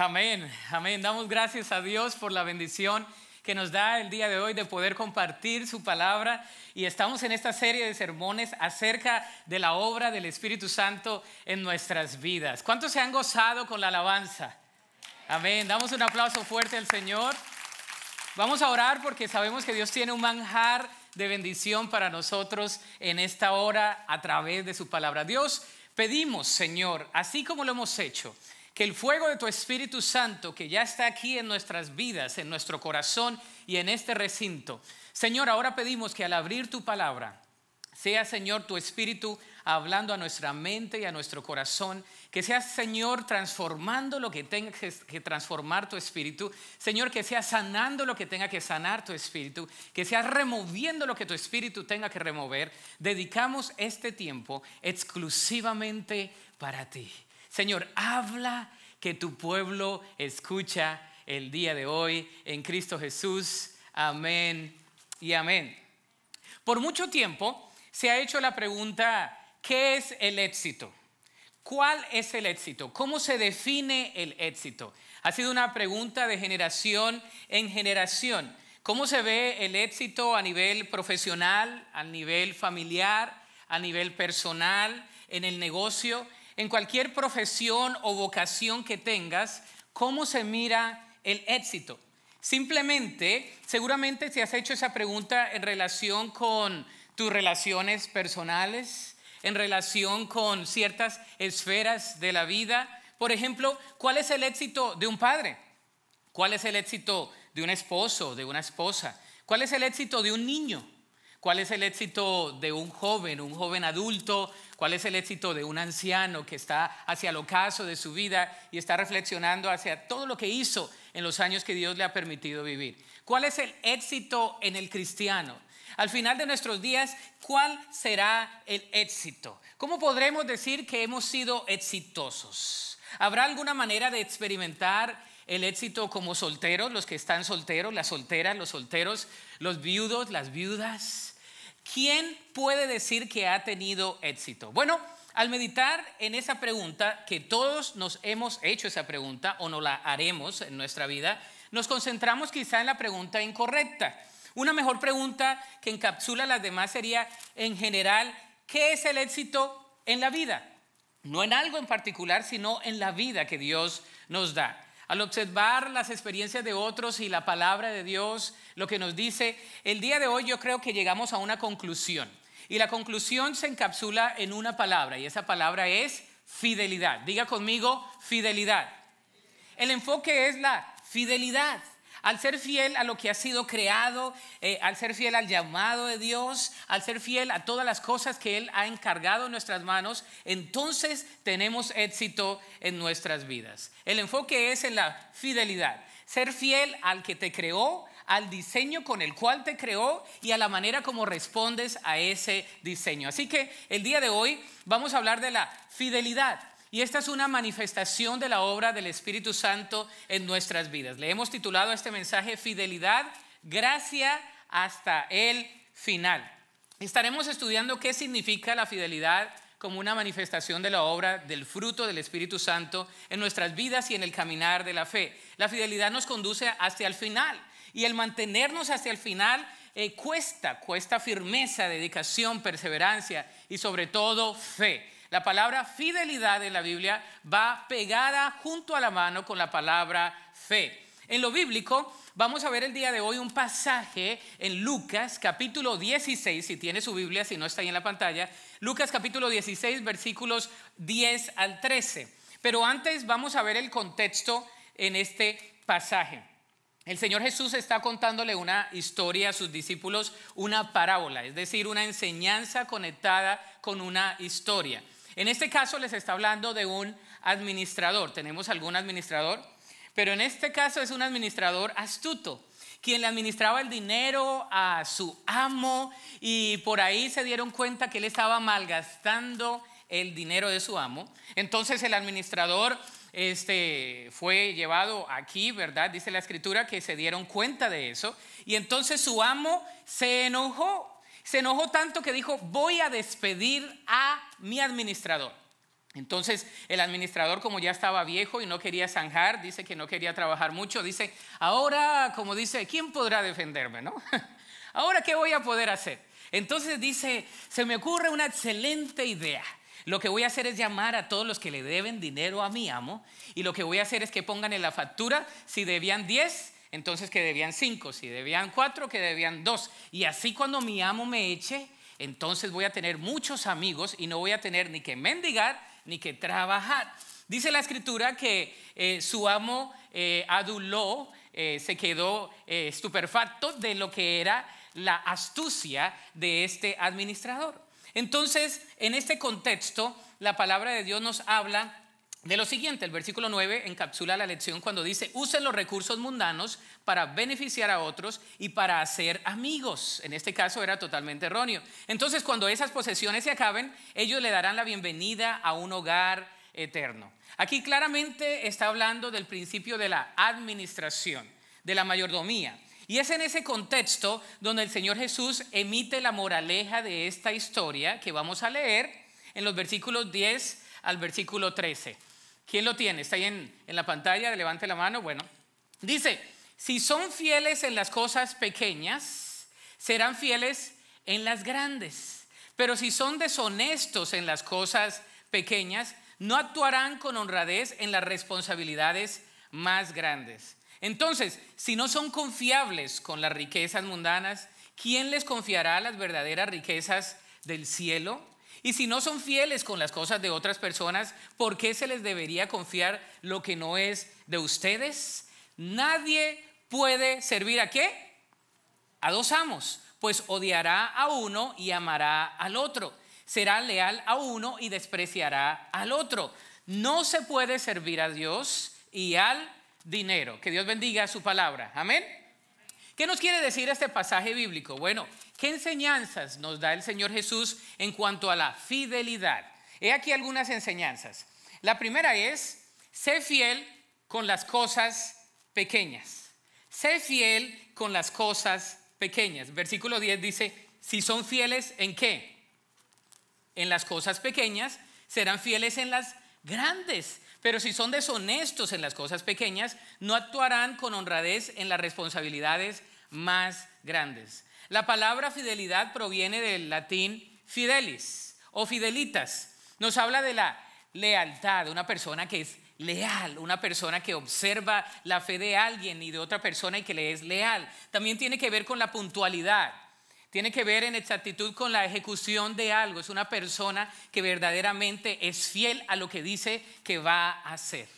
Amén, amén. Damos gracias a Dios por la bendición que nos da el día de hoy de poder compartir su palabra y estamos en esta serie de sermones acerca de la obra del Espíritu Santo en nuestras vidas. ¿Cuántos se han gozado con la alabanza? Amén. Damos un aplauso fuerte al Señor. Vamos a orar porque sabemos que Dios tiene un manjar de bendición para nosotros en esta hora a través de su palabra. Dios, pedimos, Señor, así como lo hemos hecho, que el fuego de tu Espíritu Santo, que ya está aquí en nuestras vidas, en nuestro corazón y en este recinto, Señor, ahora pedimos que al abrir tu palabra, sea Señor tu Espíritu hablando a nuestra mente y a nuestro corazón, que sea Señor transformando lo que tenga que transformar tu espíritu, Señor que sea sanando lo que tenga que sanar tu espíritu, que sea removiendo lo que tu espíritu tenga que remover. Dedicamos este tiempo exclusivamente para ti. Señor, habla que tu pueblo escucha el día de hoy en Cristo Jesús. Amén y amén. Por mucho tiempo se ha hecho la pregunta, ¿qué es el éxito? ¿Cuál es el éxito? ¿Cómo se define el éxito? Ha sido una pregunta de generación en generación. ¿Cómo se ve el éxito a nivel profesional, a nivel familiar, a nivel personal, en el negocio? en cualquier profesión o vocación que tengas, ¿cómo se mira el éxito? Simplemente, seguramente si has hecho esa pregunta en relación con tus relaciones personales, en relación con ciertas esferas de la vida. Por ejemplo, ¿cuál es el éxito de un padre? ¿Cuál es el éxito de un esposo, de una esposa? ¿Cuál es el éxito de un niño? ¿Cuál es el éxito de un joven, un joven adulto? ¿Cuál es el éxito de un anciano que está hacia el ocaso de su vida y está reflexionando hacia todo lo que hizo en los años que Dios le ha permitido vivir? ¿Cuál es el éxito en el cristiano? Al final de nuestros días, ¿cuál será el éxito? ¿Cómo podremos decir que hemos sido exitosos? ¿Habrá alguna manera de experimentar el éxito como solteros, los que están solteros, las solteras, los solteros, los viudos, las viudas? ¿quién puede decir que ha tenido éxito? Bueno, al meditar en esa pregunta, que todos nos hemos hecho esa pregunta o no la haremos en nuestra vida, nos concentramos quizá en la pregunta incorrecta. Una mejor pregunta que encapsula las demás sería, en general, ¿qué es el éxito en la vida? No en algo en particular, sino en la vida que Dios nos da al observar las experiencias de otros y la palabra de Dios, lo que nos dice, el día de hoy yo creo que llegamos a una conclusión. Y la conclusión se encapsula en una palabra y esa palabra es fidelidad. Diga conmigo, fidelidad. El enfoque es la fidelidad. Al ser fiel a lo que ha sido creado, eh, al ser fiel al llamado de Dios, al ser fiel a todas las cosas que Él ha encargado en nuestras manos, entonces tenemos éxito en nuestras vidas. El enfoque es en la fidelidad, ser fiel al que te creó, al diseño con el cual te creó y a la manera como respondes a ese diseño. Así que el día de hoy vamos a hablar de la fidelidad. Y esta es una manifestación de la obra del Espíritu Santo en nuestras vidas. Le hemos titulado a este mensaje Fidelidad, gracia hasta el final. Estaremos estudiando qué significa la fidelidad como una manifestación de la obra del fruto del Espíritu Santo en nuestras vidas y en el caminar de la fe. La fidelidad nos conduce hasta el final y el mantenernos hasta el final eh, cuesta, cuesta firmeza, dedicación, perseverancia y sobre todo fe. La palabra fidelidad en la Biblia va pegada junto a la mano con la palabra fe. En lo bíblico, vamos a ver el día de hoy un pasaje en Lucas capítulo 16, si tiene su Biblia, si no está ahí en la pantalla, Lucas capítulo 16, versículos 10 al 13. Pero antes vamos a ver el contexto en este pasaje. El Señor Jesús está contándole una historia a sus discípulos, una parábola, es decir, una enseñanza conectada con una historia. En este caso les está hablando de un administrador. ¿Tenemos algún administrador? Pero en este caso es un administrador astuto, quien le administraba el dinero a su amo y por ahí se dieron cuenta que él estaba malgastando el dinero de su amo. Entonces el administrador este, fue llevado aquí, ¿verdad? Dice la escritura que se dieron cuenta de eso. Y entonces su amo se enojó se enojó tanto que dijo, voy a despedir a mi administrador. Entonces el administrador, como ya estaba viejo y no quería zanjar, dice que no quería trabajar mucho, dice, ahora, como dice, ¿quién podrá defenderme? ¿No? ahora, ¿qué voy a poder hacer? Entonces dice, se me ocurre una excelente idea. Lo que voy a hacer es llamar a todos los que le deben dinero a mi amo y lo que voy a hacer es que pongan en la factura si debían 10, entonces que debían cinco, si debían cuatro, que debían dos. Y así cuando mi amo me eche, entonces voy a tener muchos amigos y no voy a tener ni que mendigar ni que trabajar. Dice la escritura que eh, su amo eh, aduló, eh, se quedó estupefacto de lo que era la astucia de este administrador. Entonces, en este contexto, la palabra de Dios nos habla de lo siguiente, el versículo 9 encapsula la lección cuando dice, usen los recursos mundanos para beneficiar a otros y para hacer amigos. En este caso era totalmente erróneo. Entonces, cuando esas posesiones se acaben, ellos le darán la bienvenida a un hogar eterno. Aquí claramente está hablando del principio de la administración, de la mayordomía. Y es en ese contexto donde el Señor Jesús emite la moraleja de esta historia que vamos a leer en los versículos 10 al versículo 13. ¿Quién lo tiene? ¿Está ahí en, la pantalla? Levante la mano. Bueno, dice, si son fieles en las cosas pequeñas, serán fieles en las grandes. Pero si son deshonestos en las cosas pequeñas, no actuarán con honradez en las responsabilidades más grandes. Entonces, si no son confiables con las riquezas mundanas, ¿quién les confiará las verdaderas riquezas del cielo? Y si no son fieles con las cosas de otras personas, ¿por qué se les debería confiar lo que no es de ustedes? Nadie puede servir a qué? A dos amos, pues odiará a uno y amará al otro. Será leal a uno y despreciará al otro. No se puede servir a Dios y al dinero. Que Dios bendiga su palabra. Amén. ¿Qué nos quiere decir este pasaje bíblico? Bueno, ¿Qué enseñanzas nos da el Señor Jesús en cuanto a la fidelidad? He aquí algunas enseñanzas. La primera es, sé fiel con las cosas pequeñas. Sé fiel con las cosas pequeñas. Versículo 10 dice, si son fieles en qué? En las cosas pequeñas, serán fieles en las grandes. Pero si son deshonestos en las cosas pequeñas, no actuarán con honradez en las responsabilidades más grandes. La palabra fidelidad proviene del latín fidelis o fidelitas. Nos habla de la lealtad, de una persona que es leal, una persona que observa la fe de alguien y de otra persona y que le es leal. También tiene que ver con la puntualidad. Tiene que ver en exactitud con la ejecución de algo. Es una persona que verdaderamente es fiel a lo que dice que va a hacer.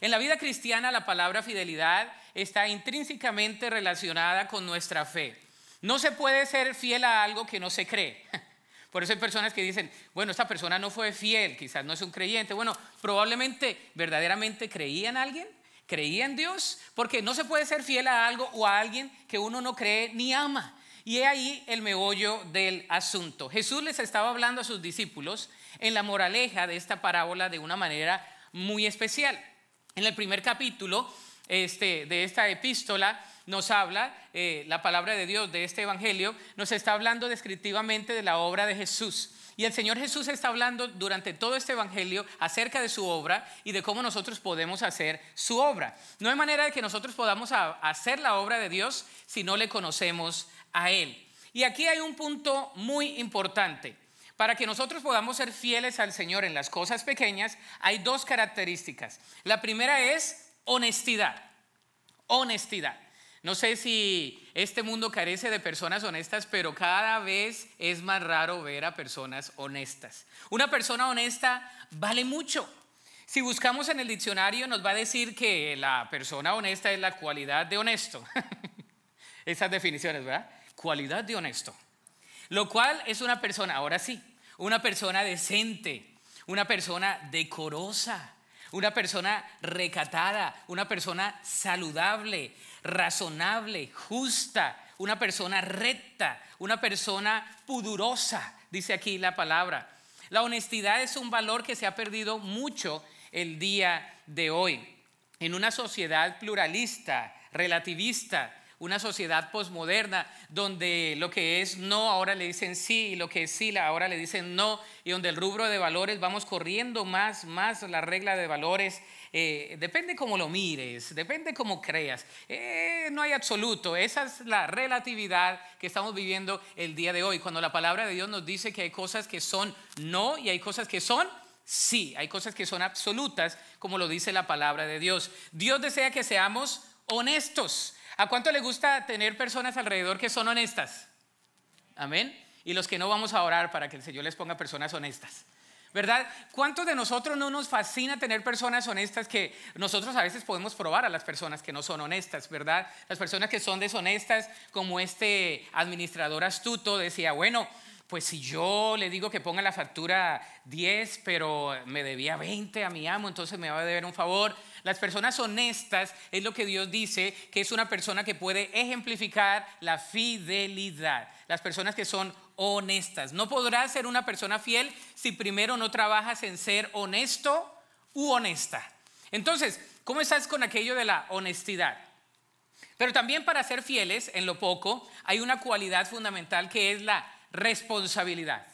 En la vida cristiana la palabra fidelidad está intrínsecamente relacionada con nuestra fe. No se puede ser fiel a algo que no se cree. Por eso hay personas que dicen, bueno, esta persona no fue fiel, quizás no es un creyente. Bueno, probablemente verdaderamente creía en alguien, creía en Dios, porque no se puede ser fiel a algo o a alguien que uno no cree ni ama. Y he ahí el meollo del asunto. Jesús les estaba hablando a sus discípulos en la moraleja de esta parábola de una manera muy especial. En el primer capítulo este, de esta epístola, nos habla, eh, la palabra de Dios de este Evangelio, nos está hablando descriptivamente de la obra de Jesús. Y el Señor Jesús está hablando durante todo este Evangelio acerca de su obra y de cómo nosotros podemos hacer su obra. No hay manera de que nosotros podamos hacer la obra de Dios si no le conocemos a Él. Y aquí hay un punto muy importante. Para que nosotros podamos ser fieles al Señor en las cosas pequeñas, hay dos características. La primera es honestidad. Honestidad. No sé si este mundo carece de personas honestas, pero cada vez es más raro ver a personas honestas. Una persona honesta vale mucho. Si buscamos en el diccionario nos va a decir que la persona honesta es la cualidad de honesto. Esas definiciones, ¿verdad? Cualidad de honesto. Lo cual es una persona, ahora sí, una persona decente, una persona decorosa, una persona recatada, una persona saludable, razonable, justa, una persona recta, una persona pudurosa, dice aquí la palabra. La honestidad es un valor que se ha perdido mucho el día de hoy. En una sociedad pluralista, relativista, una sociedad posmoderna donde lo que es no ahora le dicen sí y lo que es sí ahora le dicen no y donde el rubro de valores vamos corriendo más, más la regla de valores. Eh, depende cómo lo mires, depende cómo creas. Eh, no hay absoluto, esa es la relatividad que estamos viviendo el día de hoy, cuando la palabra de Dios nos dice que hay cosas que son no y hay cosas que son sí, hay cosas que son absolutas, como lo dice la palabra de Dios. Dios desea que seamos honestos. ¿A cuánto le gusta tener personas alrededor que son honestas? Amén. Y los que no vamos a orar para que el Señor les ponga personas honestas. ¿Verdad? ¿Cuántos de nosotros no nos fascina tener personas honestas que nosotros a veces podemos probar a las personas que no son honestas, ¿verdad? Las personas que son deshonestas, como este administrador astuto decía, bueno, pues si yo le digo que ponga la factura 10, pero me debía 20 a mi amo, entonces me va a deber un favor. Las personas honestas es lo que Dios dice, que es una persona que puede ejemplificar la fidelidad. Las personas que son honestas. No podrás ser una persona fiel si primero no trabajas en ser honesto u honesta. Entonces, ¿cómo estás con aquello de la honestidad? Pero también para ser fieles en lo poco hay una cualidad fundamental que es la responsabilidad.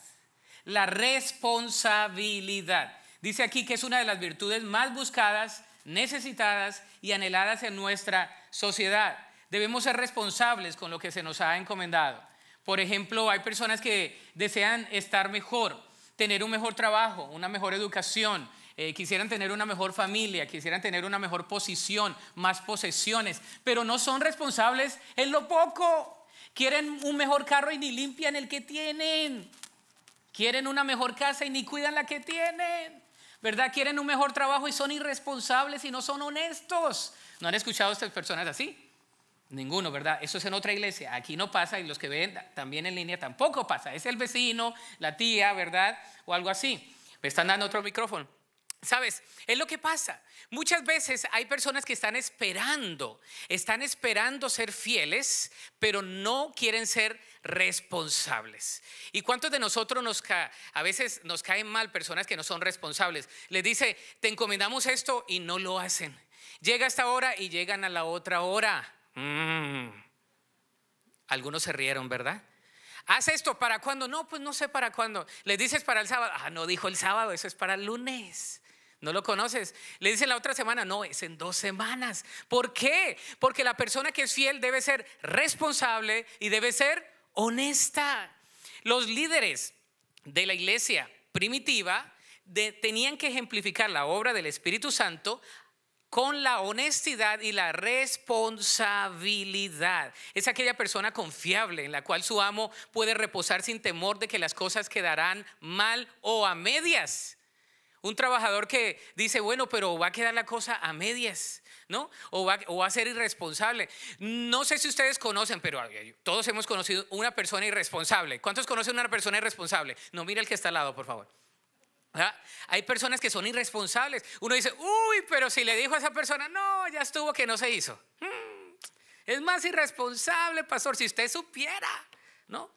La responsabilidad. Dice aquí que es una de las virtudes más buscadas, necesitadas y anheladas en nuestra sociedad. Debemos ser responsables con lo que se nos ha encomendado. Por ejemplo, hay personas que desean estar mejor, tener un mejor trabajo, una mejor educación, eh, quisieran tener una mejor familia, quisieran tener una mejor posición, más posesiones, pero no son responsables en lo poco. Quieren un mejor carro y ni limpian el que tienen. Quieren una mejor casa y ni cuidan la que tienen. ¿Verdad? Quieren un mejor trabajo y son irresponsables y no son honestos. ¿No han escuchado estas personas así? Ninguno, ¿verdad? Eso es en otra iglesia. Aquí no pasa y los que ven también en línea tampoco pasa. Es el vecino, la tía, ¿verdad? O algo así. Me están dando otro micrófono. Sabes, es lo que pasa. Muchas veces hay personas que están esperando, están esperando ser fieles, pero no quieren ser responsables. ¿Y cuántos de nosotros nos a veces nos caen mal personas que no son responsables? Les dice, te encomendamos esto y no lo hacen. Llega esta hora y llegan a la otra hora. Mm. Algunos se rieron, ¿verdad? Haz esto, ¿para cuándo? No, pues no sé para cuándo. Les dices para el sábado. Ah, no dijo el sábado, eso es para el lunes. No lo conoces. Le dicen la otra semana, no, es en dos semanas. ¿Por qué? Porque la persona que es fiel debe ser responsable y debe ser honesta. Los líderes de la iglesia primitiva de, tenían que ejemplificar la obra del Espíritu Santo con la honestidad y la responsabilidad. Es aquella persona confiable en la cual su amo puede reposar sin temor de que las cosas quedarán mal o a medias. Un trabajador que dice, bueno, pero va a quedar la cosa a medias, ¿no? O va, a ser irresponsable. No sé si ustedes conocen, pero todos hemos conocido una persona irresponsable. ¿Cuántos conocen una persona irresponsable? No, mira el que está al lado, por favor. ¿Ah? Hay personas que son irresponsables. Uno dice, uy, pero si le dijo a esa persona, no, ya estuvo que no se hizo. Hmm, es más irresponsable, pastor, si usted supiera, ¿no?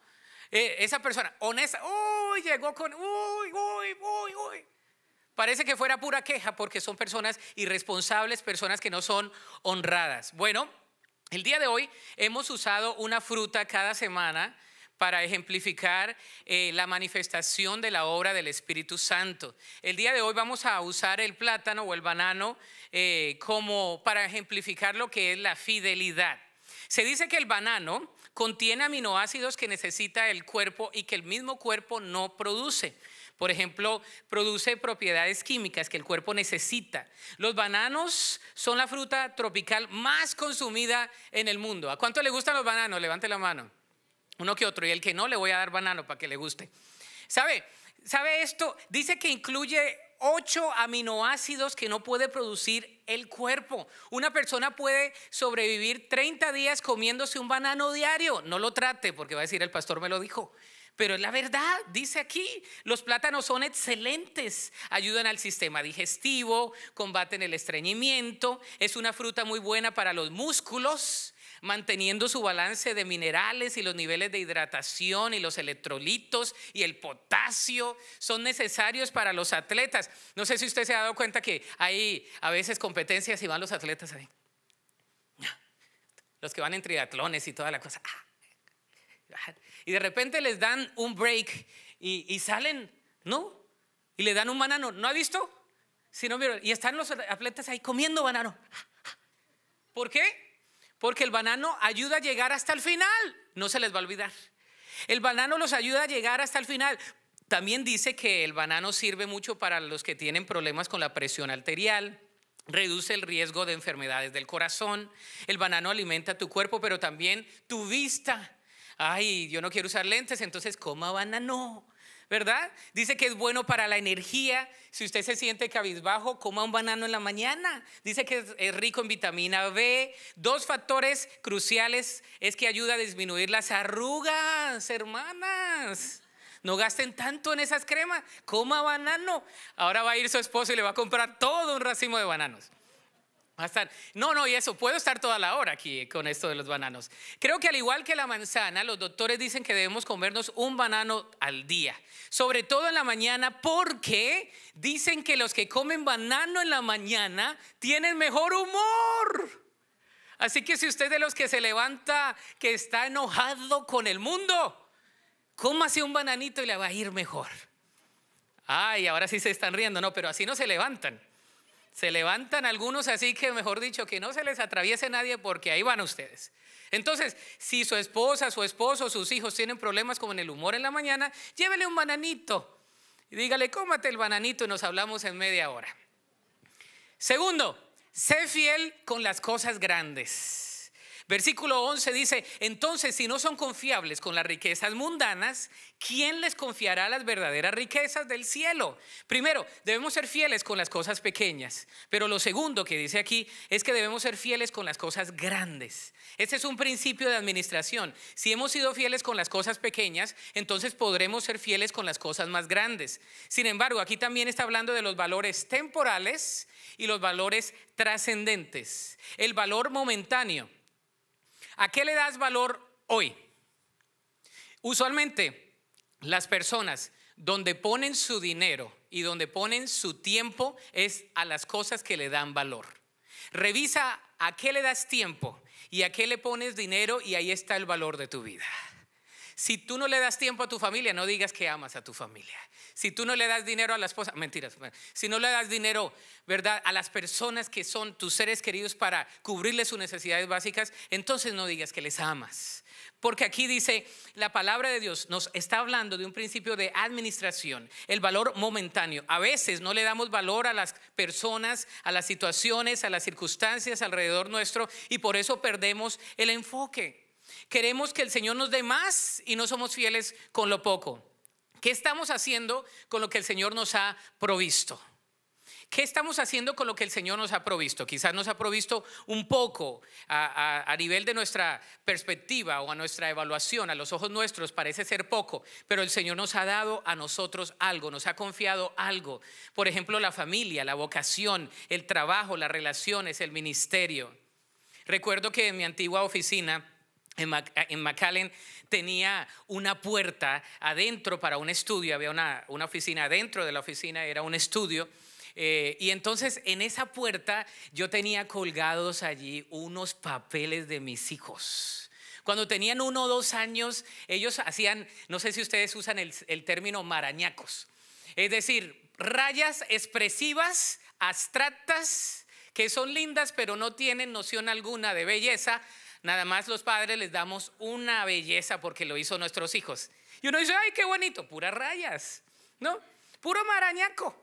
Eh, esa persona, honesta, uy, llegó con, uy, uy, uy, uy. Parece que fuera pura queja porque son personas irresponsables, personas que no son honradas. Bueno, el día de hoy hemos usado una fruta cada semana para ejemplificar eh, la manifestación de la obra del Espíritu Santo. El día de hoy vamos a usar el plátano o el banano eh, como para ejemplificar lo que es la fidelidad. Se dice que el banano contiene aminoácidos que necesita el cuerpo y que el mismo cuerpo no produce. Por ejemplo, produce propiedades químicas que el cuerpo necesita. Los bananos son la fruta tropical más consumida en el mundo. ¿A cuánto le gustan los bananos? Levante la mano. Uno que otro. Y el que no, le voy a dar banano para que le guste. ¿Sabe? ¿Sabe esto? Dice que incluye ocho aminoácidos que no puede producir el cuerpo. Una persona puede sobrevivir 30 días comiéndose un banano diario. No lo trate porque va a decir el pastor me lo dijo. Pero es la verdad, dice aquí, los plátanos son excelentes, ayudan al sistema digestivo, combaten el estreñimiento, es una fruta muy buena para los músculos, manteniendo su balance de minerales y los niveles de hidratación y los electrolitos y el potasio son necesarios para los atletas. No sé si usted se ha dado cuenta que hay a veces competencias y van los atletas ahí. Los que van en triatlones y toda la cosa ah y de repente les dan un break y, salen, ¿no? Y le dan un banano. ¿No ha visto? Si no, y están los atletas ahí comiendo banano. ¿Por qué? Porque el banano ayuda a llegar hasta el final. No se les va a olvidar. El banano los ayuda a llegar hasta el final. También dice que el banano sirve mucho para los que tienen problemas con la presión arterial, reduce el riesgo de enfermedades del corazón. El banano alimenta tu cuerpo, pero también tu vista ay, yo no quiero usar lentes, entonces coma banano, ¿verdad? Dice que es bueno para la energía. Si usted se siente cabizbajo, coma un banano en la mañana. Dice que es rico en vitamina B. Dos factores cruciales es que ayuda a disminuir las arrugas, hermanas. No gasten tanto en esas cremas. Coma banano. Ahora va a ir su esposo y le va a comprar todo un racimo de bananos. No, no, y eso, puedo estar toda la hora aquí con esto de los bananos. Creo que al igual que la manzana, los doctores dicen que debemos comernos un banano al día, sobre todo en la mañana, porque dicen que los que comen banano en la mañana tienen mejor humor. Así que si usted de los que se levanta, que está enojado con el mundo, cómase un bananito y le va a ir mejor. Ay, ahora sí se están riendo, no, pero así no se levantan se levantan algunos así que, mejor dicho, que no se les atraviese nadie porque ahí van ustedes. Entonces, si su esposa, su esposo, sus hijos tienen problemas como en el humor en la mañana, llévele un bananito y dígale, cómate el bananito y nos hablamos en media hora. Segundo, sé fiel con las cosas grandes. Versículo 11 dice, entonces si no son confiables con las riquezas mundanas, ¿quién les confiará las verdaderas riquezas del cielo? Primero, debemos ser fieles con las cosas pequeñas, pero lo segundo que dice aquí es que debemos ser fieles con las cosas grandes. Este es un principio de administración. Si hemos sido fieles con las cosas pequeñas, entonces podremos ser fieles con las cosas más grandes. Sin embargo, aquí también está hablando de los valores temporales y los valores trascendentes, el valor momentáneo. ¿A qué le das valor hoy? Usualmente las personas donde ponen su dinero y donde ponen su tiempo es a las cosas que le dan valor. Revisa a qué le das tiempo y a qué le pones dinero y ahí está el valor de tu vida. Si tú no le das tiempo a tu familia, no digas que amas a tu familia. Si tú no le das dinero a la esposa, mentiras, si no le das dinero, ¿verdad? A las personas que son tus seres queridos para cubrirles sus necesidades básicas, entonces no digas que les amas. Porque aquí dice, la palabra de Dios nos está hablando de un principio de administración, el valor momentáneo. A veces no le damos valor a las personas, a las situaciones, a las circunstancias alrededor nuestro y por eso perdemos el enfoque. Queremos que el Señor nos dé más y no somos fieles con lo poco. ¿Qué estamos haciendo con lo que el Señor nos ha provisto? ¿Qué estamos haciendo con lo que el Señor nos ha provisto? Quizás nos ha provisto un poco a, a, nivel de nuestra perspectiva o a nuestra evaluación, a los ojos nuestros parece ser poco, pero el Señor nos ha dado a nosotros algo, nos ha confiado algo. Por ejemplo, la familia, la vocación, el trabajo, las relaciones, el ministerio. Recuerdo que en mi antigua oficina eh, en McAllen tenía una puerta adentro para un estudio, había una, oficina adentro de la oficina, era un estudio. Eh, y entonces en esa puerta yo tenía colgados allí unos papeles de mis hijos. Cuando tenían uno o dos años, ellos hacían, no sé si ustedes usan el, el término marañacos, es decir, rayas expresivas, abstractas, que son lindas pero no tienen noción alguna de belleza, Nada más los padres les damos una belleza porque lo hizo nuestros hijos. Y uno dice, ay, qué bonito, puras rayas, ¿no? Puro marañaco.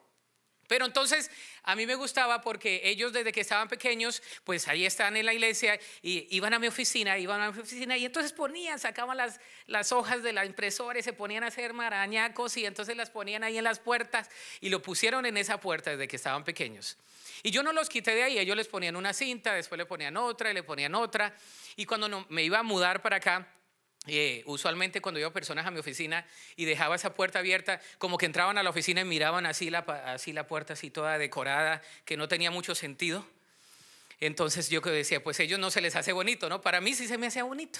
Pero entonces a mí me gustaba porque ellos desde que estaban pequeños, pues ahí estaban en la iglesia y iban a mi oficina, iban a mi oficina y entonces ponían, sacaban las, las hojas de la impresora y se ponían a hacer marañacos y entonces las ponían ahí en las puertas y lo pusieron en esa puerta desde que estaban pequeños. Y yo no los quité de ahí, ellos les ponían una cinta, después le ponían otra y le ponían otra. Y cuando me iba a mudar para acá, eh, usualmente cuando iba personas a mi oficina y dejaba esa puerta abierta, como que entraban a la oficina y miraban así la, así la puerta, así toda decorada, que no tenía mucho sentido. Entonces yo que decía, pues ellos no se les hace bonito, ¿no? Para mí sí se me hacía bonito,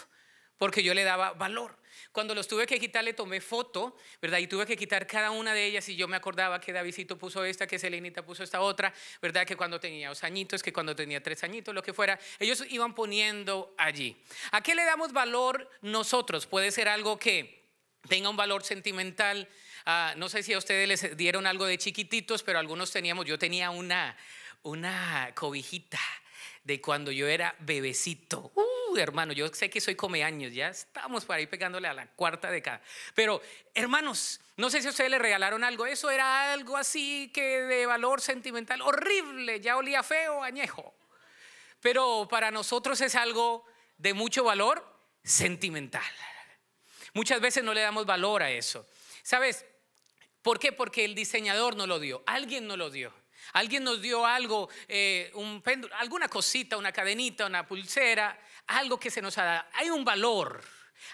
porque yo le daba valor. Cuando los tuve que quitar, le tomé foto, ¿verdad? Y tuve que quitar cada una de ellas y yo me acordaba que Davidito puso esta, que Selenita puso esta otra, ¿verdad? Que cuando tenía dos añitos, que cuando tenía tres añitos, lo que fuera, ellos iban poniendo allí. ¿A qué le damos valor nosotros? Puede ser algo que tenga un valor sentimental. Ah, no sé si a ustedes les dieron algo de chiquititos, pero algunos teníamos, yo tenía una, una cobijita de cuando yo era bebecito. Uh, hermano, yo sé que soy come años, ya estamos por ahí pegándole a la cuarta década. Pero, hermanos, no sé si ustedes le regalaron algo, eso era algo así que de valor sentimental, horrible, ya olía feo, añejo. Pero para nosotros es algo de mucho valor sentimental. Muchas veces no le damos valor a eso. ¿Sabes? ¿Por qué? Porque el diseñador no lo dio, alguien no lo dio. Alguien nos dio algo, eh, un péndulo, alguna cosita, una cadenita, una pulsera, algo que se nos ha dado. Hay un valor.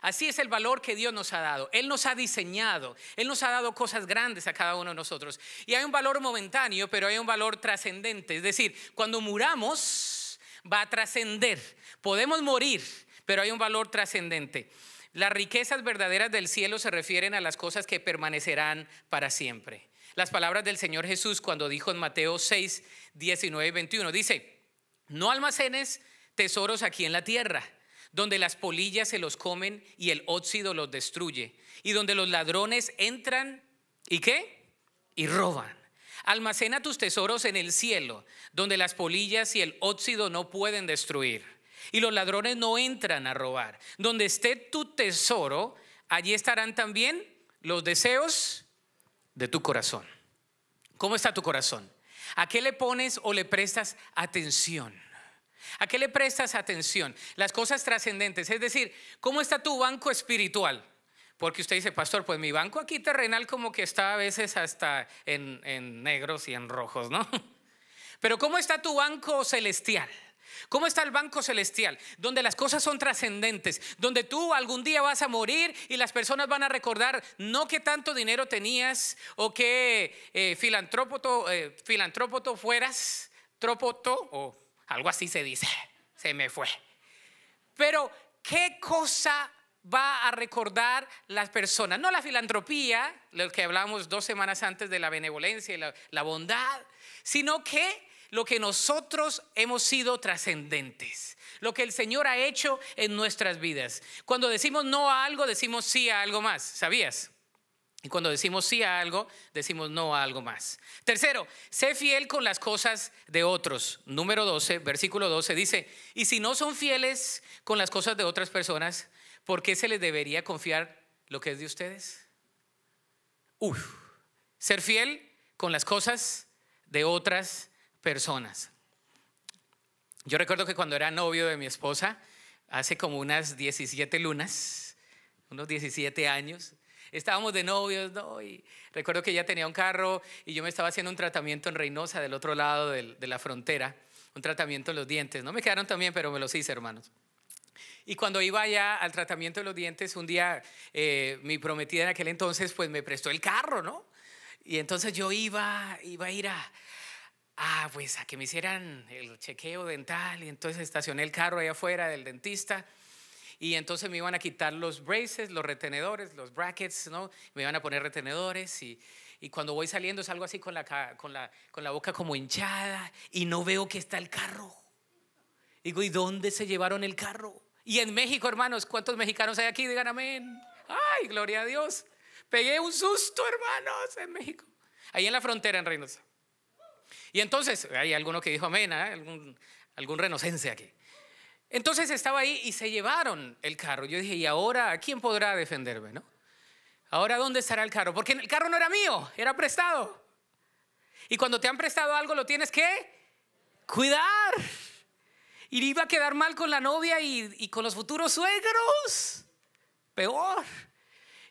Así es el valor que Dios nos ha dado. Él nos ha diseñado, Él nos ha dado cosas grandes a cada uno de nosotros. Y hay un valor momentáneo, pero hay un valor trascendente. Es decir, cuando muramos, va a trascender. Podemos morir, pero hay un valor trascendente. Las riquezas verdaderas del cielo se refieren a las cosas que permanecerán para siempre. Las palabras del Señor Jesús cuando dijo en Mateo 6, 19 21, dice, no almacenes tesoros aquí en la tierra, donde las polillas se los comen y el óxido los destruye, y donde los ladrones entran y qué? Y roban. Almacena tus tesoros en el cielo, donde las polillas y el óxido no pueden destruir, y los ladrones no entran a robar. Donde esté tu tesoro, allí estarán también los deseos de tu corazón. ¿Cómo está tu corazón? ¿A qué le pones o le prestas atención? ¿A qué le prestas atención? Las cosas trascendentes, es decir, ¿cómo está tu banco espiritual? Porque usted dice, pastor, pues mi banco aquí terrenal como que está a veces hasta en, negros y en rojos, ¿no? Pero ¿cómo está tu banco celestial? ¿Cómo está el banco celestial? Donde las cosas son trascendentes, donde tú algún día vas a morir y las personas van a recordar no qué tanto dinero tenías o que eh, filantrópoto, eh, filantrópoto fueras, trópoto o algo así se dice, se me fue. Pero, ¿qué cosa va a recordar las personas? No la filantropía, lo que hablamos dos semanas antes de la benevolencia y la, la bondad, sino que lo que nosotros hemos sido trascendentes, lo que el Señor ha hecho en nuestras vidas. Cuando decimos no a algo, decimos sí a algo más, ¿sabías? Y cuando decimos sí a algo, decimos no a algo más. Tercero, sé fiel con las cosas de otros. Número 12, versículo 12 dice, y si no son fieles con las cosas de otras personas, ¿por qué se les debería confiar lo que es de ustedes? Uf, ser fiel con las cosas de otras personas. Yo recuerdo que cuando era novio de mi esposa, hace como unas 17 lunas, unos 17 años, Estábamos de novios, ¿no? Y recuerdo que ella tenía un carro y yo me estaba haciendo un tratamiento en Reynosa, del otro lado de la frontera, un tratamiento en los dientes. No me quedaron también pero me los hice, hermanos. Y cuando iba allá al tratamiento de los dientes, un día eh, mi prometida en aquel entonces, pues me prestó el carro, ¿no? Y entonces yo iba, iba a ir a, ah, pues a que me hicieran el chequeo dental y entonces estacioné el carro allá afuera del dentista y entonces me iban a quitar los braces, los retenedores, los brackets, ¿no? Me iban a poner retenedores y, cuando voy saliendo algo así con la, con, la, con la boca como hinchada y no veo que está el carro. Digo, ¿y dónde se llevaron el carro? Y en México, hermanos, ¿cuántos mexicanos hay aquí? Digan amén. Ay, gloria a Dios. Pegué un susto, hermanos, en México. Ahí en la frontera, en Reynosa. Y entonces, hay alguno que dijo amén, ¿ah? algún, algún renocense aquí. Entonces estaba ahí y se llevaron el carro. Yo dije, ¿y ahora quién podrá defenderme? ¿no? ¿Ahora dónde estará el carro? Porque el carro no era mío, era prestado. Y cuando te han prestado algo lo tienes que cuidar. Y iba a quedar mal con la novia y con los futuros suegros. Peor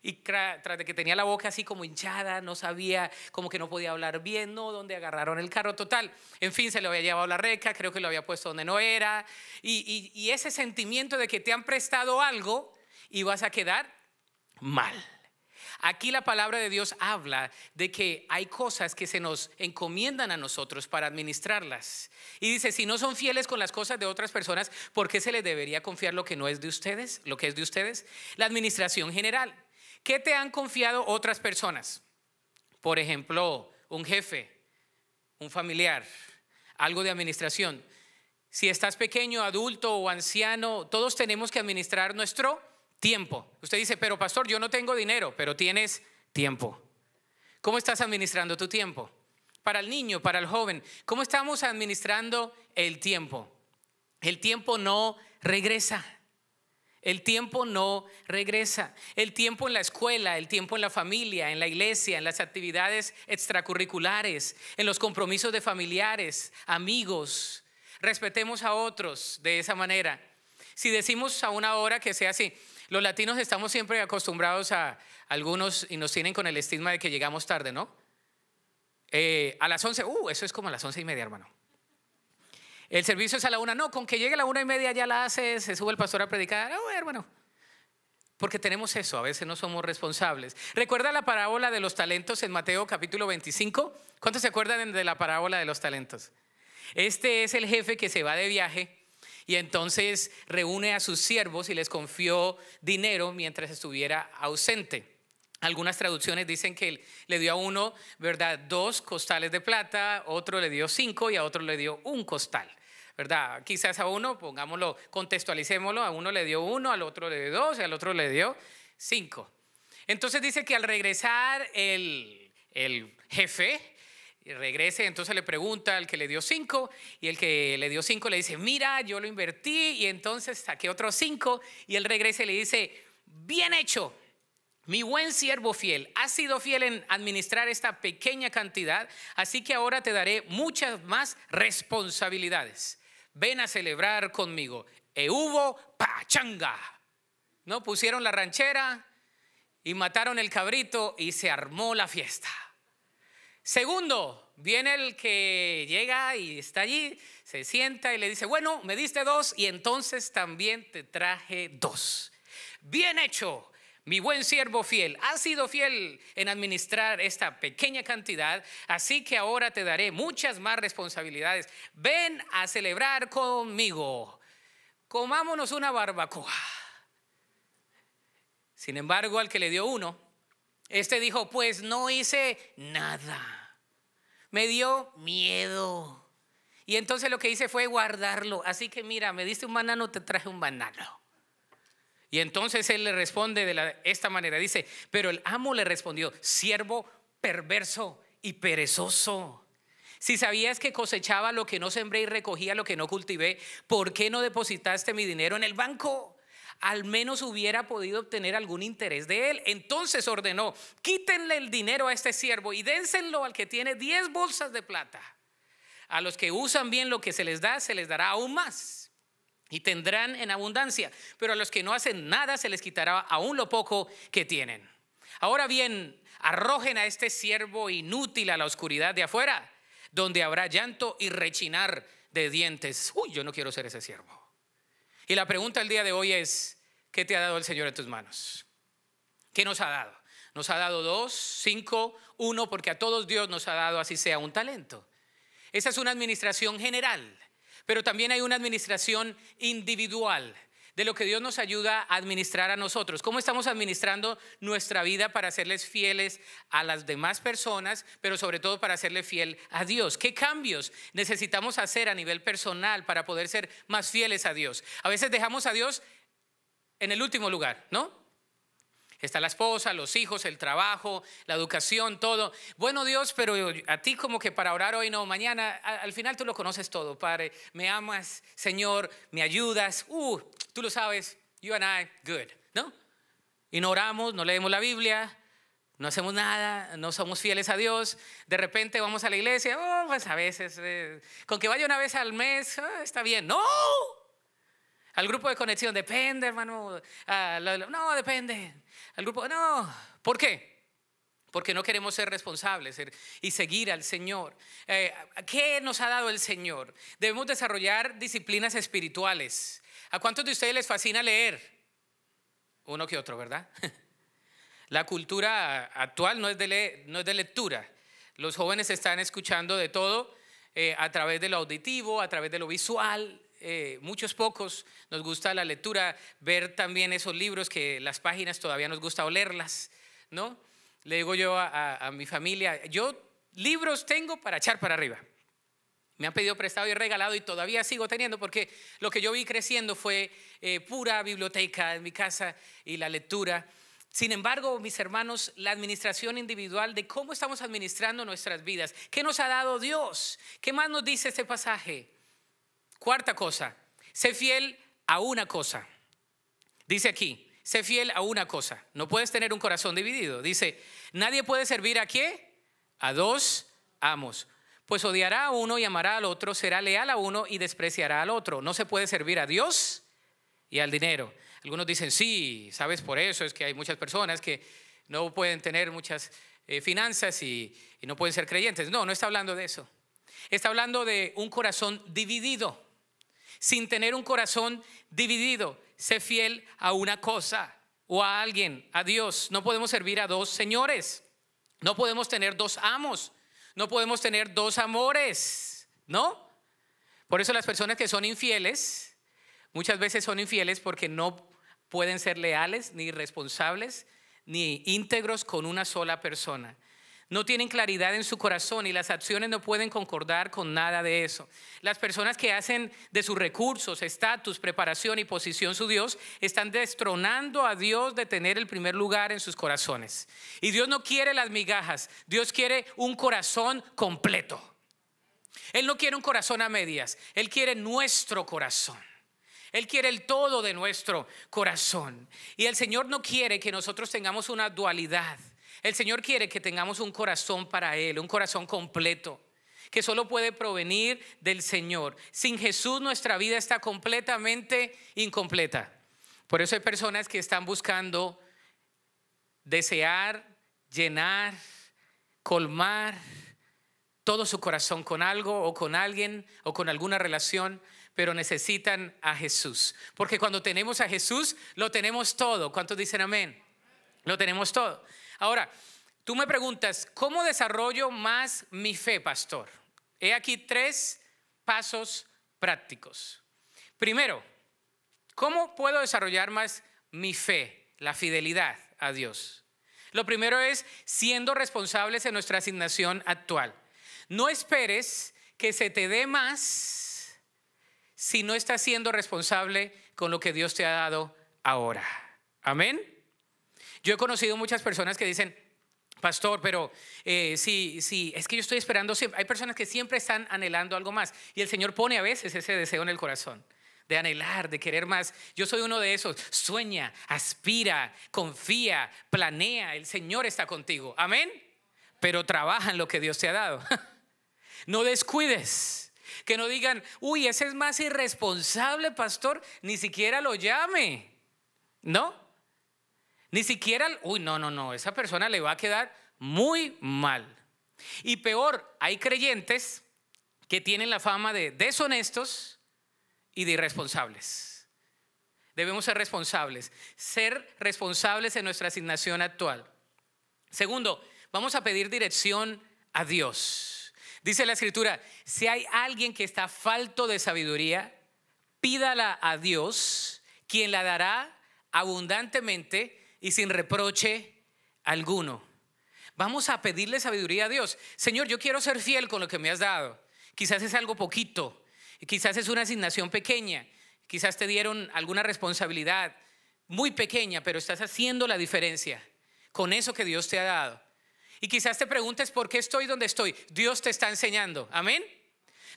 y tras de que tenía la boca así como hinchada, no sabía, como que no podía hablar bien, no, donde agarraron el carro total. En fin, se le había llevado la reca, creo que lo había puesto donde no era. Y, y ese sentimiento de que te han prestado algo y vas a quedar mal. Aquí la palabra de Dios habla de que hay cosas que se nos encomiendan a nosotros para administrarlas. Y dice, si no son fieles con las cosas de otras personas, ¿por qué se les debería confiar lo que no es de ustedes, lo que es de ustedes? La administración general. ¿Qué te han confiado otras personas? Por ejemplo, un jefe, un familiar, algo de administración. Si estás pequeño, adulto o anciano, todos tenemos que administrar nuestro tiempo. Usted dice, pero pastor, yo no tengo dinero, pero tienes tiempo. ¿Cómo estás administrando tu tiempo? Para el niño, para el joven, ¿cómo estamos administrando el tiempo? El tiempo no regresa. El tiempo no regresa. El tiempo en la escuela, el tiempo en la familia, en la iglesia, en las actividades extracurriculares, en los compromisos de familiares, amigos. Respetemos a otros de esa manera. Si decimos a una hora que sea así, los latinos estamos siempre acostumbrados a algunos y nos tienen con el estigma de que llegamos tarde, ¿no? Eh, a las 11, uh, eso es como a las once y media, hermano. El servicio es a la una. No, con que llegue a la una y media ya la hace, se sube el pastor a predicar. Oh, ah, hermano. Porque tenemos eso, a veces no somos responsables. ¿Recuerda la parábola de los talentos en Mateo capítulo 25? ¿Cuántos se acuerdan de la parábola de los talentos? Este es el jefe que se va de viaje y entonces reúne a sus siervos y les confió dinero mientras estuviera ausente. Algunas traducciones dicen que le dio a uno, ¿verdad? Dos costales de plata, otro le dio cinco y a otro le dio un costal. ¿verdad? Quizás a uno, pongámoslo, contextualicémoslo, a uno le dio uno, al otro le dio dos, y al otro le dio cinco. Entonces dice que al regresar el, jefe, regrese, entonces le pregunta al que le dio cinco y el que le dio cinco le dice, mira, yo lo invertí y entonces saqué otros cinco y él regrese y le dice, bien hecho, mi buen siervo fiel, has sido fiel en administrar esta pequeña cantidad, así que ahora te daré muchas más responsabilidades ven a celebrar conmigo. E hubo pachanga. No pusieron la ranchera y mataron el cabrito y se armó la fiesta. Segundo, viene el que llega y está allí, se sienta y le dice, bueno, me diste dos y entonces también te traje dos. Bien hecho, mi buen siervo fiel, has sido fiel en administrar esta pequeña cantidad, así que ahora te daré muchas más responsabilidades. Ven a celebrar conmigo. Comámonos una barbacoa. Sin embargo, al que le dio uno, este dijo, pues no hice nada. Me dio miedo. Y entonces lo que hice fue guardarlo. Así que mira, me diste un banano, te traje un banano. Y entonces él le responde de esta manera, dice, pero el amo le respondió, siervo perverso y perezoso. Si sabías que cosechaba lo que no sembré y recogía lo que no cultivé, ¿por qué no depositaste mi dinero en el banco? Al menos hubiera podido obtener algún interés de él. Entonces ordenó, quítenle el dinero a este siervo y dénsenlo al que tiene 10 bolsas de plata. A los que usan bien lo que se les da, se les dará aún más y tendrán en abundancia, pero a los que no hacen nada se les quitará aún lo poco que tienen. Ahora bien, arrojen a este siervo inútil a la oscuridad de afuera, donde habrá llanto y rechinar de dientes. Uy, yo no quiero ser ese siervo. Y la pregunta del día de hoy es, ¿qué te ha dado el Señor en tus manos? ¿Qué nos ha dado? Nos ha dado dos, cinco, uno, porque a todos Dios nos ha dado así sea un talento. Esa es una administración general. Pero también hay una administración individual de lo que Dios nos ayuda a administrar a nosotros. ¿Cómo estamos administrando nuestra vida para serles fieles a las demás personas, pero sobre todo para hacerle fiel a Dios? ¿Qué cambios necesitamos hacer a nivel personal para poder ser más fieles a Dios? A veces dejamos a Dios en el último lugar, ¿no? Está la esposa, los hijos, el trabajo, la educación, todo. Bueno Dios, pero a ti como que para orar hoy no, mañana, al final tú lo conoces todo, Padre. Me amas, Señor, me ayudas. Uh, tú lo sabes, you and I, good, ¿no? Y no oramos, no leemos la Biblia, no hacemos nada, no somos fieles a Dios. De repente vamos a la iglesia, oh, pues a veces, eh, con que vaya una vez al mes, ah, está bien. No, al grupo de conexión, depende, hermano. no, depende. Al grupo, no. ¿Por qué? Porque no queremos ser responsables y seguir al Señor. Eh, ¿Qué nos ha dado el Señor? Debemos desarrollar disciplinas espirituales. ¿A cuántos de ustedes les fascina leer? Uno que otro, ¿verdad? La cultura actual no es de, lectura. Los jóvenes están escuchando de todo eh, a través de lo auditivo, a través de lo visual, eh, muchos pocos nos gusta la lectura, ver también esos libros que las páginas todavía nos gusta olerlas, ¿no? Le digo yo a, mi familia, yo libros tengo para echar para arriba. Me han pedido prestado y regalado y todavía sigo teniendo porque lo que yo vi creciendo fue eh, pura biblioteca en mi casa y la lectura. Sin embargo, mis hermanos, la administración individual de cómo estamos administrando nuestras vidas, ¿qué nos ha dado Dios? ¿Qué más nos dice este pasaje? Cuarta cosa, sé fiel a una cosa. Dice aquí, sé fiel a una cosa. No puedes tener un corazón dividido. Dice, nadie puede servir a qué? A dos amos. Pues odiará a uno y amará al otro, será leal a uno y despreciará al otro. No se puede servir a Dios y al dinero. Algunos dicen, sí, sabes, por eso es que hay muchas personas que no pueden tener muchas eh, finanzas y no pueden ser creyentes. No, no está hablando de eso. Está hablando de un corazón dividido sin tener un corazón dividido. Sé fiel a una cosa o a alguien, a Dios. No podemos servir a dos señores. No podemos tener dos amos. No podemos tener dos amores. ¿No? Por eso las personas que son infieles, muchas veces son infieles porque no pueden ser leales, ni responsables, ni íntegros con una sola persona. No tienen claridad en su corazón y las acciones no pueden concordar con nada de eso. Las personas que hacen de sus recursos, estatus, preparación y posición su Dios, están destronando a Dios de tener el primer lugar en sus corazones. Y Dios no quiere las migajas, Dios quiere un corazón completo. Él no quiere un corazón a medias, Él quiere nuestro corazón. Él quiere el todo de nuestro corazón. Y el Señor no quiere que nosotros tengamos una dualidad el Señor quiere que tengamos un corazón para Él, un corazón completo, que solo puede provenir del Señor. Sin Jesús nuestra vida está completamente incompleta. Por eso hay personas que están buscando desear, llenar, colmar todo su corazón con algo o con alguien o con alguna relación, pero necesitan a Jesús. Porque cuando tenemos a Jesús, lo tenemos todo. ¿Cuántos dicen amén? Lo tenemos todo. Ahora, tú me preguntas, ¿cómo desarrollo más mi fe, pastor? He aquí tres pasos prácticos. Primero, ¿cómo puedo desarrollar más mi fe, la fidelidad a Dios? Lo primero es siendo responsables en nuestra asignación actual. No esperes que se te dé más si no estás siendo responsable con lo que Dios te ha dado ahora. Amén. Yo he conocido muchas personas que dicen, Pastor, pero si eh, sí, sí, es que yo estoy esperando siempre. Hay personas que siempre están anhelando algo más y el Señor pone a veces ese deseo en el corazón de anhelar, de querer más. Yo soy uno de esos. Sueña, aspira, confía, planea. El Señor está contigo. Amén. Pero trabaja en lo que Dios te ha dado. No descuides. Que no digan, uy, ese es más irresponsable, pastor, ni siquiera lo llame. ¿No? Ni siquiera, uy, no, no, no, esa persona le va a quedar muy mal. Y peor, hay creyentes que tienen la fama de deshonestos y de irresponsables. Debemos ser responsables, ser responsables en nuestra asignación actual. Segundo, vamos a pedir dirección a Dios. Dice la escritura, si hay alguien que está falto de sabiduría, pídala a Dios, quien la dará abundantemente y sin reproche alguno. Vamos a pedirle sabiduría a Dios. Señor, yo quiero ser fiel con lo que me has dado. Quizás es algo poquito, quizás es una asignación pequeña, quizás te dieron alguna responsabilidad muy pequeña, pero estás haciendo la diferencia con eso que Dios te ha dado. Y quizás te preguntes por qué estoy donde estoy. Dios te está enseñando. Amén.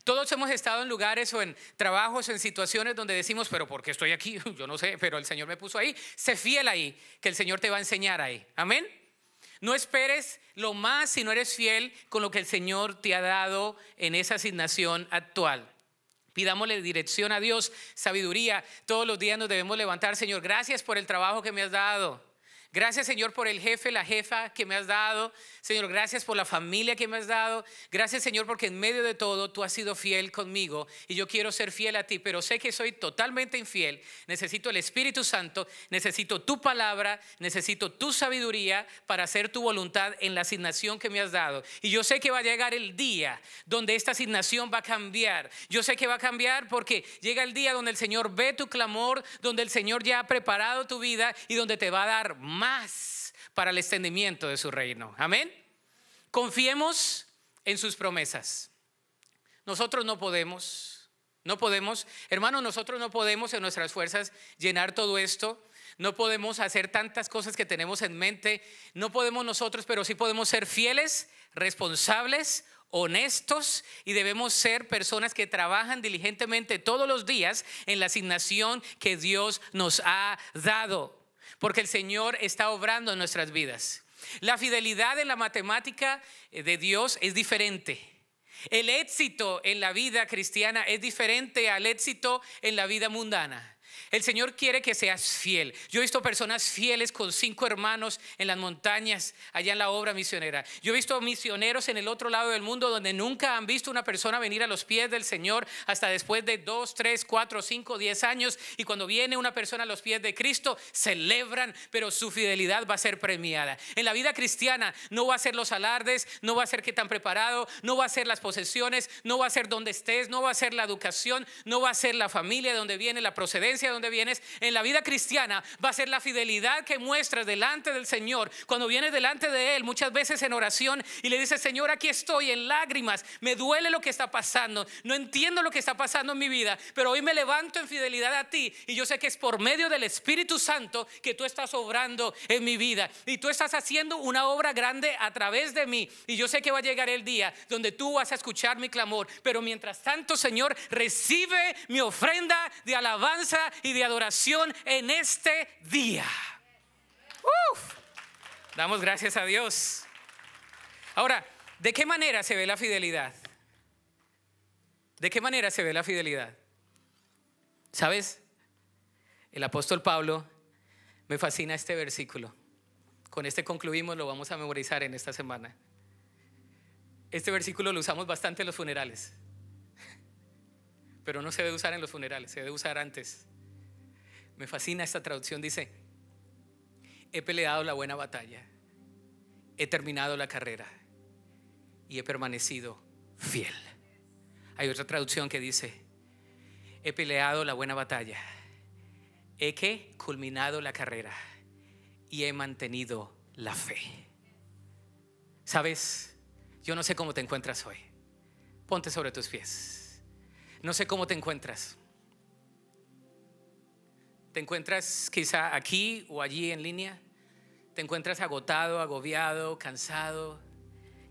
Todos hemos estado en lugares o en trabajos, en situaciones donde decimos, pero ¿por qué estoy aquí? Yo no sé, pero el Señor me puso ahí. Sé fiel ahí, que el Señor te va a enseñar ahí. Amén. No esperes lo más si no eres fiel con lo que el Señor te ha dado en esa asignación actual. Pidámosle dirección a Dios, sabiduría. Todos los días nos debemos levantar, Señor, gracias por el trabajo que me has dado. Gracias Señor por el jefe, la jefa que me has dado. Señor, gracias por la familia que me has dado. Gracias Señor porque en medio de todo tú has sido fiel conmigo y yo quiero ser fiel a ti, pero sé que soy totalmente infiel. Necesito el Espíritu Santo, necesito tu palabra, necesito tu sabiduría para hacer tu voluntad en la asignación que me has dado. Y yo sé que va a llegar el día donde esta asignación va a cambiar. Yo sé que va a cambiar porque llega el día donde el Señor ve tu clamor, donde el Señor ya ha preparado tu vida y donde te va a dar más más para el extendimiento de su reino. Amén. Confiemos en sus promesas. Nosotros no podemos, no podemos, hermanos, nosotros no podemos en nuestras fuerzas llenar todo esto. No podemos hacer tantas cosas que tenemos en mente. No podemos nosotros, pero sí podemos ser fieles, responsables, honestos y debemos ser personas que trabajan diligentemente todos los días en la asignación que Dios nos ha dado porque el Señor está obrando en nuestras vidas. La fidelidad de la matemática eh, de Dios es diferente. El éxito en la vida cristiana es diferente al éxito en la vida mundana. El Señor quiere que seas fiel. Yo he visto personas fieles con cinco hermanos en las montañas, allá en la obra misionera. Yo he visto misioneros en el otro lado del mundo donde nunca han visto una persona venir a los pies del Señor hasta después de dos, tres, cuatro, cinco, diez años. Y cuando viene una persona a los pies de Cristo, celebran, pero su fidelidad va a ser premiada. En la vida cristiana no va a ser los alardes, no va a ser que tan preparado, no va a ser las posesiones, no va a ser donde estés, no va a ser la educación, no va a ser la familia donde viene la procedencia, donde vienes, en la vida cristiana va a ser la fidelidad que muestras delante del Señor. Cuando vienes delante de Él, muchas veces en oración y le dices, Señor, aquí estoy en lágrimas, me duele lo que está pasando, no entiendo lo que está pasando en mi vida, pero hoy me levanto en fidelidad a ti y yo sé que es por medio del Espíritu Santo que tú estás obrando en mi vida y tú estás haciendo una obra grande a través de mí y yo sé que va a llegar el día donde tú vas a escuchar mi clamor, pero mientras tanto, Señor, recibe mi ofrenda de alabanza de adoración en este día. damos gracias a Dios. Ahora, ¿de qué manera se ve la fidelidad? ¿De qué manera se ve la fidelidad? ¿Sabes? El apóstol Pablo me fascina este versículo. Con este concluimos, lo vamos a memorizar en esta semana. Este versículo lo usamos bastante en los funerales, pero no se debe usar en los funerales, se debe usar antes. Me fascina esta traducción. Dice, he peleado la buena batalla, he terminado la carrera y he permanecido fiel. Hay otra traducción que dice, he peleado la buena batalla, he que culminado la carrera y he mantenido la fe. Sabes, yo no sé cómo te encuentras hoy. Ponte sobre tus pies. No sé cómo te encuentras. Te encuentras quizá aquí o allí en línea. Te encuentras agotado, agobiado, cansado.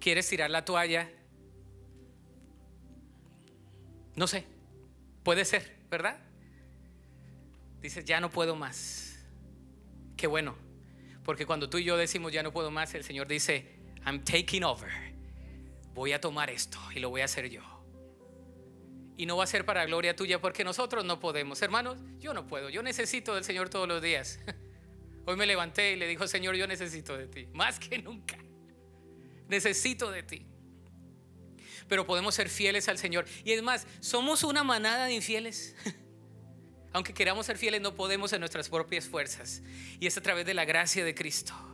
Quieres tirar la toalla. No sé. Puede ser, ¿verdad? Dices, ya no puedo más. Qué bueno. Porque cuando tú y yo decimos, ya no puedo más, el Señor dice, I'm taking over. Voy a tomar esto y lo voy a hacer yo y no va a ser para gloria tuya porque nosotros no podemos. Hermanos, yo no puedo, yo necesito del Señor todos los días. Hoy me levanté y le dijo, Señor, yo necesito de ti, más que nunca. Necesito de ti. Pero podemos ser fieles al Señor. Y es más, somos una manada de infieles. Aunque queramos ser fieles, no podemos en nuestras propias fuerzas. Y es a través de la gracia de Cristo.